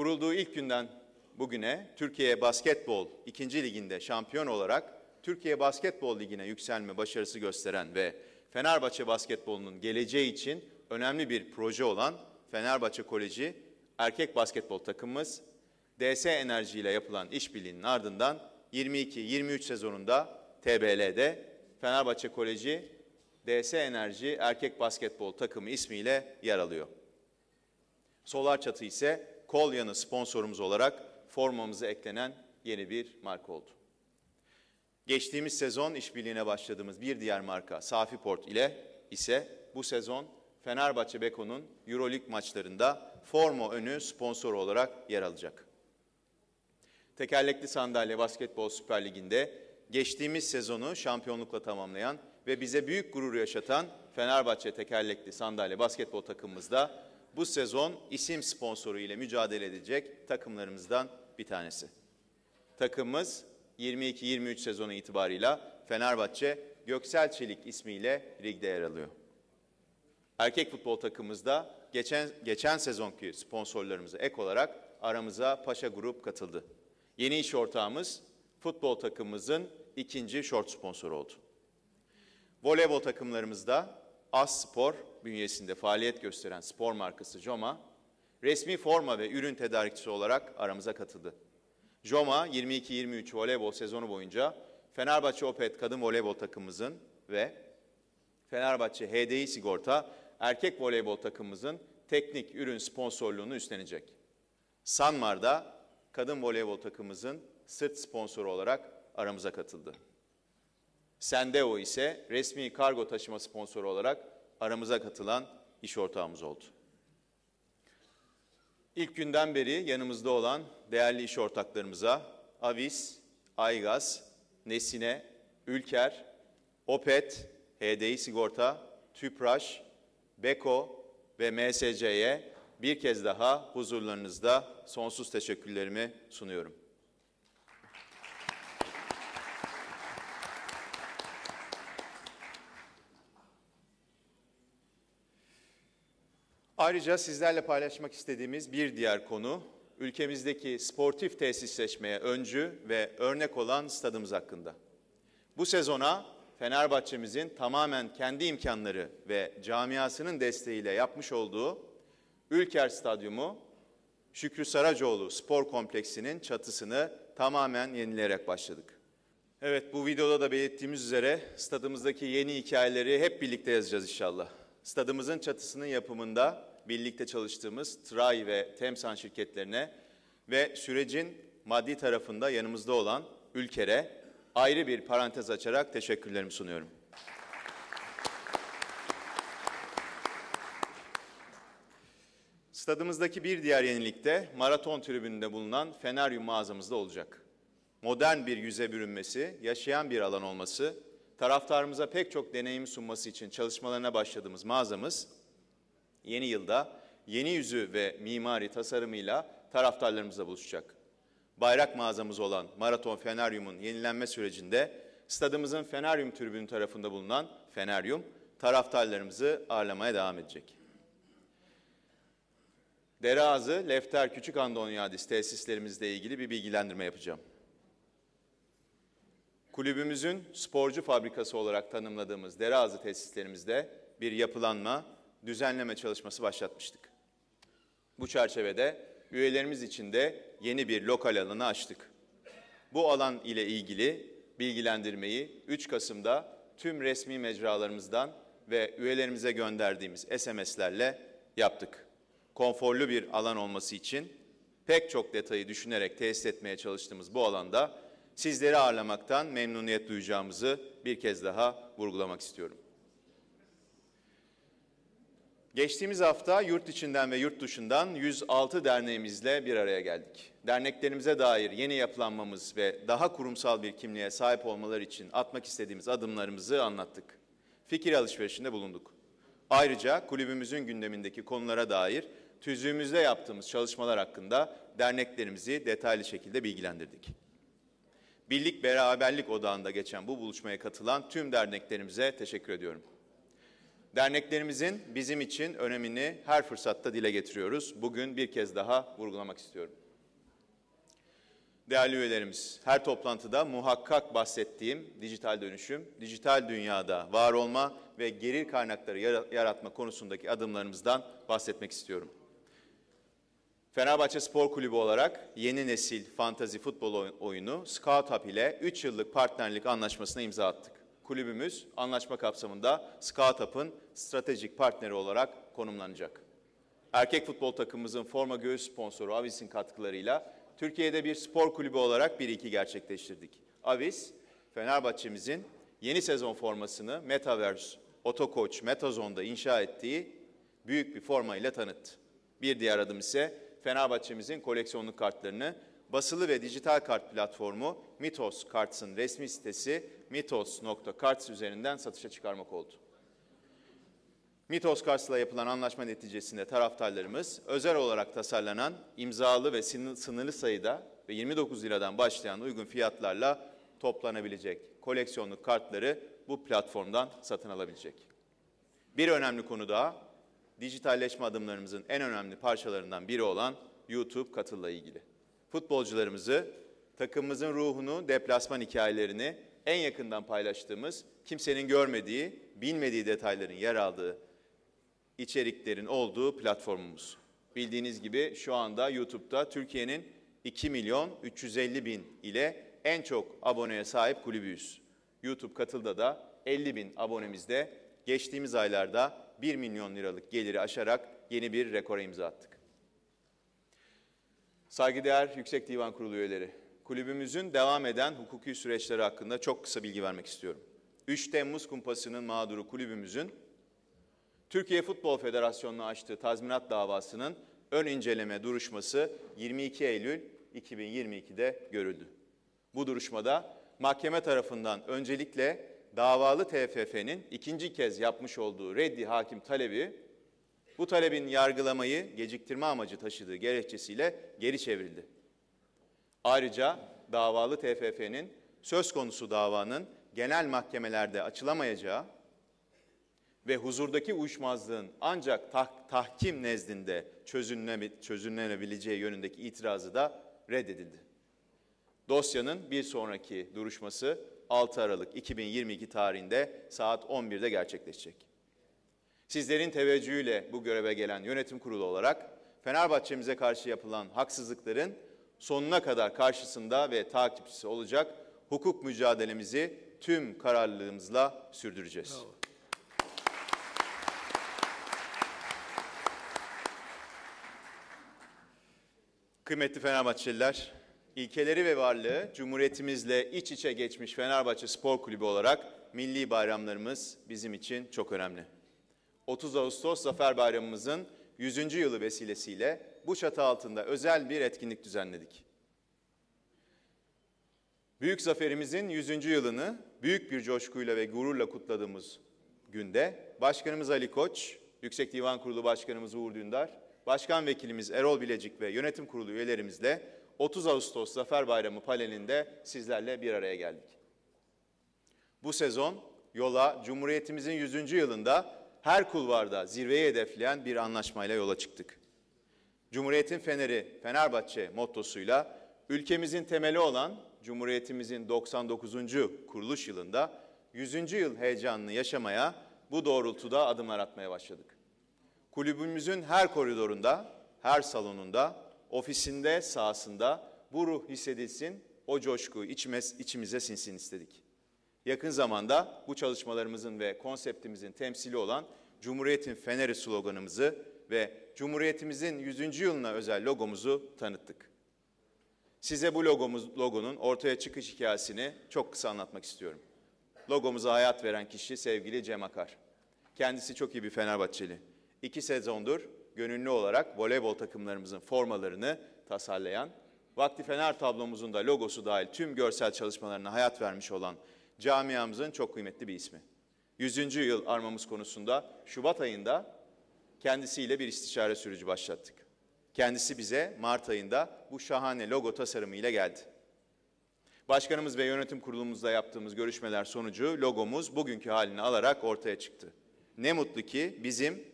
Kurulduğu ilk günden bugüne Türkiye Basketbol 2. Liginde şampiyon olarak Türkiye Basketbol Ligi'ne yükselme başarısı gösteren ve Fenerbahçe basketbolunun geleceği için önemli bir proje olan Fenerbahçe Koleji erkek basketbol takımımız DS Enerji ile yapılan işbirliğinin ardından 22-23 sezonunda TBL'de Fenerbahçe Koleji DS Enerji erkek basketbol takımı ismiyle yer alıyor. Solar çatı ise Kolya'nın sponsorumuz olarak formamıza eklenen yeni bir marka oldu. Geçtiğimiz sezon işbirliğine başladığımız bir diğer marka Safiport ile ise bu sezon Fenerbahçe Beko'nun Euroleague maçlarında forma önü sponsor olarak yer alacak. Tekerlekli sandalye basketbol Süper Ligi'nde geçtiğimiz sezonu şampiyonlukla tamamlayan ve bize büyük gurur yaşatan Fenerbahçe tekerlekli sandalye basketbol takımımızda bu sezon isim sponsoru ile mücadele edecek takımlarımızdan bir tanesi. Takımımız 22-23 sezonu itibarıyla Fenerbahçe Göksel Çelik ismiyle ligde yer alıyor. Erkek futbol takımımızda geçen, geçen sezonki sponsorlarımıza ek olarak aramıza Paşa Grup katıldı. Yeni iş ortağımız futbol takımımızın ikinci short sponsoru oldu. Voleybol takımlarımızda As Spor bünyesinde faaliyet gösteren spor markası Joma, resmi forma ve ürün tedarikçisi olarak aramıza katıldı. Joma 22-23 voleybol sezonu boyunca Fenerbahçe Opet kadın voleybol takımımızın ve Fenerbahçe HDI Sigorta erkek voleybol takımımızın teknik ürün sponsorluğunu üstlenecek. Sanmar'da kadın voleybol takımımızın sırt sponsoru olarak aramıza katıldı. Sendeo ise resmi kargo taşıma sponsoru olarak aramıza katılan iş ortağımız oldu. İlk günden beri yanımızda olan değerli iş ortaklarımıza Avis, Aygaz, Nesine, Ülker, Opet, HDI Sigorta, TÜPRAŞ, Beko ve MSC'ye bir kez daha huzurlarınızda sonsuz teşekkürlerimi sunuyorum. Ayrıca sizlerle paylaşmak istediğimiz bir diğer konu ülkemizdeki sportif tesisleşmeye öncü ve örnek olan stadımız hakkında. Bu sezona Fenerbahçe'mizin tamamen kendi imkanları ve camiasının desteğiyle yapmış olduğu Ülker Stadyumu Şükrü Saracoğlu Spor Kompleksi'nin çatısını tamamen yenileyerek başladık. Evet bu videoda da belirttiğimiz üzere stadımızdaki yeni hikayeleri hep birlikte yazacağız inşallah stadımızın çatısının yapımında birlikte çalıştığımız TRAI ve TEMSAN şirketlerine ve sürecin maddi tarafında yanımızda olan Ülker'e ayrı bir parantez açarak teşekkürlerimi sunuyorum. Stadımızdaki bir diğer yenilikte maraton tribününde bulunan Feneryum mağazamızda olacak. Modern bir yüze bürünmesi, yaşayan bir alan olması taraftarımıza pek çok deneyim sunması için çalışmalarına başladığımız mağazamız yeni yılda yeni yüzü ve mimari tasarımıyla taraftarlarımızla buluşacak. Bayrak mağazamız olan Maraton Feneryum'un yenilenme sürecinde stadımızın Feneryum tribünü tarafında bulunan Feneryum taraftarlarımızı ağırlamaya devam edecek. Dere Ağzı Lefter Küçük Andonyadis tesislerimizle ilgili bir bilgilendirme yapacağım kulübümüzün sporcu fabrikası olarak tanımladığımız Derazı tesislerimizde bir yapılanma, düzenleme çalışması başlatmıştık. Bu çerçevede üyelerimiz için de yeni bir lokal alanı açtık. Bu alan ile ilgili bilgilendirmeyi 3 Kasım'da tüm resmi mecralarımızdan ve üyelerimize gönderdiğimiz SMS'lerle yaptık. Konforlu bir alan olması için pek çok detayı düşünerek tesis etmeye çalıştığımız bu alanda sizleri ağırlamaktan memnuniyet duyacağımızı bir kez daha vurgulamak istiyorum. Geçtiğimiz hafta yurt içinden ve yurt dışından 106 derneğimizle bir araya geldik. Derneklerimize dair yeni yapılanmamız ve daha kurumsal bir kimliğe sahip olmaları için atmak istediğimiz adımlarımızı anlattık. Fikir alışverişinde bulunduk. Ayrıca kulübümüzün gündemindeki konulara dair tüzüğümüzde yaptığımız çalışmalar hakkında derneklerimizi detaylı şekilde bilgilendirdik. Birlik Beraberlik Odağı'nda geçen bu buluşmaya katılan tüm derneklerimize teşekkür ediyorum. Derneklerimizin bizim için önemini her fırsatta dile getiriyoruz. Bugün bir kez daha vurgulamak istiyorum. Değerli üyelerimiz, her toplantıda muhakkak bahsettiğim dijital dönüşüm, dijital dünyada var olma ve gelir kaynakları yaratma konusundaki adımlarımızdan bahsetmek istiyorum. Fenerbahçe Spor Kulübü olarak yeni nesil fantazi futbol oyunu Scout Hub ile 3 yıllık partnerlik anlaşmasına imza attık. Kulübümüz anlaşma kapsamında Scout Hub'ın stratejik partneri olarak konumlanacak. Erkek futbol takımımızın forma göğüs sponsoru Avis'in katkılarıyla Türkiye'de bir spor kulübü olarak 1-2 gerçekleştirdik. Avis, Fenerbahçe'mizin yeni sezon formasını Metaverse, Otokoç, Metazon'da inşa ettiği büyük bir formayla tanıttı. Bir diğer adım ise Fenerbahçe'mizin koleksiyonluk kartlarını basılı ve dijital kart platformu Mitos Karts'ın resmi sitesi mitos.karts üzerinden satışa çıkarmak oldu. Mitos Karts'la yapılan anlaşma neticesinde taraftarlarımız özel olarak tasarlanan imzalı ve sınırlı sayıda ve 29 liradan başlayan uygun fiyatlarla toplanabilecek koleksiyonluk kartları bu platformdan satın alabilecek. Bir önemli konu daha dijitalleşme adımlarımızın en önemli parçalarından biri olan YouTube katılla ilgili. Futbolcularımızı, takımımızın ruhunu, deplasman hikayelerini en yakından paylaştığımız, kimsenin görmediği, bilmediği detayların yer aldığı içeriklerin olduğu platformumuz. Bildiğiniz gibi şu anda YouTube'da Türkiye'nin 2 milyon 350 bin ile en çok aboneye sahip kulübüyüz. YouTube katılda da 50 bin abonemizde geçtiğimiz aylarda 1 milyon liralık geliri aşarak yeni bir rekora imza attık. Saygıdeğer Yüksek Divan Kurulu üyeleri, kulübümüzün devam eden hukuki süreçleri hakkında çok kısa bilgi vermek istiyorum. 3 Temmuz kumpasının mağduru kulübümüzün Türkiye Futbol Federasyonu'na açtığı tazminat davasının ön inceleme duruşması 22 Eylül 2022'de görüldü. Bu duruşmada mahkeme tarafından öncelikle davalı TFF'nin ikinci kez yapmış olduğu reddi hakim talebi bu talebin yargılamayı geciktirme amacı taşıdığı gerekçesiyle geri çevrildi. Ayrıca davalı TFF'nin söz konusu davanın genel mahkemelerde açılamayacağı ve huzurdaki uyuşmazlığın ancak tah tahkim nezdinde çözünle çözünlenebileceği yönündeki itirazı da reddedildi. Dosyanın bir sonraki duruşması 6 Aralık 2022 tarihinde saat 11'de gerçekleşecek. Sizlerin teveccühüyle bu göreve gelen yönetim kurulu olarak Fenerbahçe'mize karşı yapılan haksızlıkların sonuna kadar karşısında ve takipçisi olacak hukuk mücadelemizi tüm kararlılığımızla sürdüreceğiz. Bravo. Kıymetli Fenerbahçeliler, ilkeleri ve varlığı Cumhuriyetimizle iç içe geçmiş Fenerbahçe Spor Kulübü olarak milli bayramlarımız bizim için çok önemli. 30 Ağustos Zafer Bayramımızın 100. yılı vesilesiyle bu çatı altında özel bir etkinlik düzenledik. Büyük zaferimizin 100. yılını büyük bir coşkuyla ve gururla kutladığımız günde Başkanımız Ali Koç, Yüksek Divan Kurulu Başkanımız Uğur Dündar, Başkan Vekilimiz Erol Bilecik ve Yönetim Kurulu üyelerimizle 30 Ağustos Zafer Bayramı panelinde sizlerle bir araya geldik. Bu sezon yola Cumhuriyetimizin 100. yılında her kulvarda zirveyi hedefleyen bir anlaşmayla yola çıktık. Cumhuriyetin Feneri Fenerbahçe mottosuyla ülkemizin temeli olan Cumhuriyetimizin 99. kuruluş yılında 100. yıl heyecanını yaşamaya bu doğrultuda adımlar atmaya başladık. Kulübümüzün her koridorunda, her salonunda ofisinde, sahasında bu ruh hissedilsin, o coşku içimiz, içimize sinsin istedik. Yakın zamanda bu çalışmalarımızın ve konseptimizin temsili olan Cumhuriyet'in Feneri sloganımızı ve Cumhuriyetimizin 100. yılına özel logomuzu tanıttık. Size bu logomuz, logonun ortaya çıkış hikayesini çok kısa anlatmak istiyorum. Logomuza hayat veren kişi sevgili Cem Akar. Kendisi çok iyi bir Fenerbahçeli. İki sezondur gönüllü olarak voleybol takımlarımızın formalarını tasarlayan, Vakti Fener tablomuzun da logosu dahil tüm görsel çalışmalarına hayat vermiş olan camiamızın çok kıymetli bir ismi. 100. yıl armamız konusunda Şubat ayında kendisiyle bir istişare süreci başlattık. Kendisi bize Mart ayında bu şahane logo tasarımıyla geldi. Başkanımız ve yönetim kurulumuzda yaptığımız görüşmeler sonucu logomuz bugünkü halini alarak ortaya çıktı. Ne mutlu ki bizim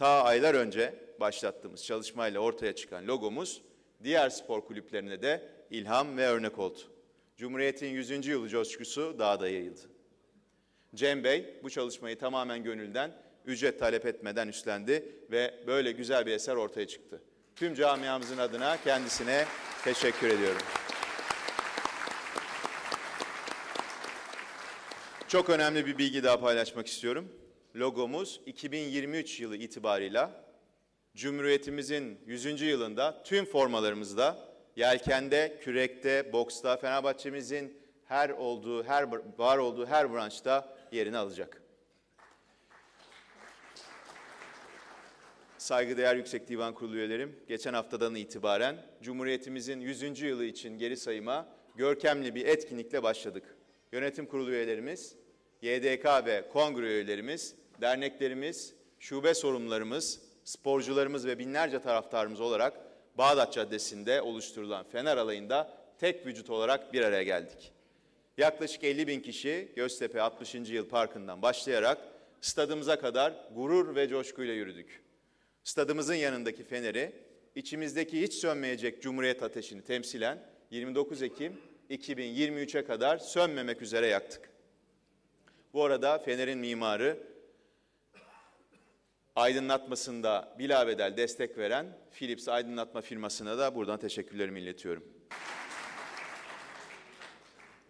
ta aylar önce başlattığımız çalışmayla ortaya çıkan logomuz diğer spor kulüplerine de ilham ve örnek oldu. Cumhuriyet'in 100. yılı coşkusu daha da yayıldı. Cem Bey bu çalışmayı tamamen gönülden, ücret talep etmeden üstlendi ve böyle güzel bir eser ortaya çıktı. Tüm camiamızın adına kendisine teşekkür ediyorum. Çok önemli bir bilgi daha paylaşmak istiyorum logomuz 2023 yılı itibarıyla Cumhuriyetimizin 100. yılında tüm formalarımızda yelkende, kürekte, boksta Fenerbahçemizin her olduğu, her var olduğu her branşta yerini alacak. Saygıdeğer Yüksek Divan Kurulu üyelerim, geçen haftadan itibaren Cumhuriyetimizin 100. yılı için geri sayıma görkemli bir etkinlikle başladık. Yönetim Kurulu üyelerimiz, YDK ve Kongre üyelerimiz derneklerimiz, şube sorumlularımız, sporcularımız ve binlerce taraftarımız olarak Bağdat Caddesi'nde oluşturulan Fener Alayı'nda tek vücut olarak bir araya geldik. Yaklaşık 50 bin kişi Göztepe 60. Yıl Parkı'ndan başlayarak stadımıza kadar gurur ve coşkuyla yürüdük. Stadımızın yanındaki feneri, içimizdeki hiç sönmeyecek Cumhuriyet ateşini temsilen 29 Ekim 2023'e kadar sönmemek üzere yaktık. Bu arada fenerin mimarı aydınlatmasında bilabedel destek veren Philips aydınlatma firmasına da buradan teşekkürlerimi iletiyorum.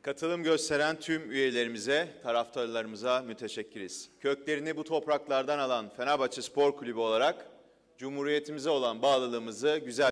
Katılım gösteren tüm üyelerimize, taraftarlarımıza müteşekkiriz. Köklerini bu topraklardan alan Fenerbahçe Spor Kulübü olarak Cumhuriyetimize olan bağlılığımızı güzel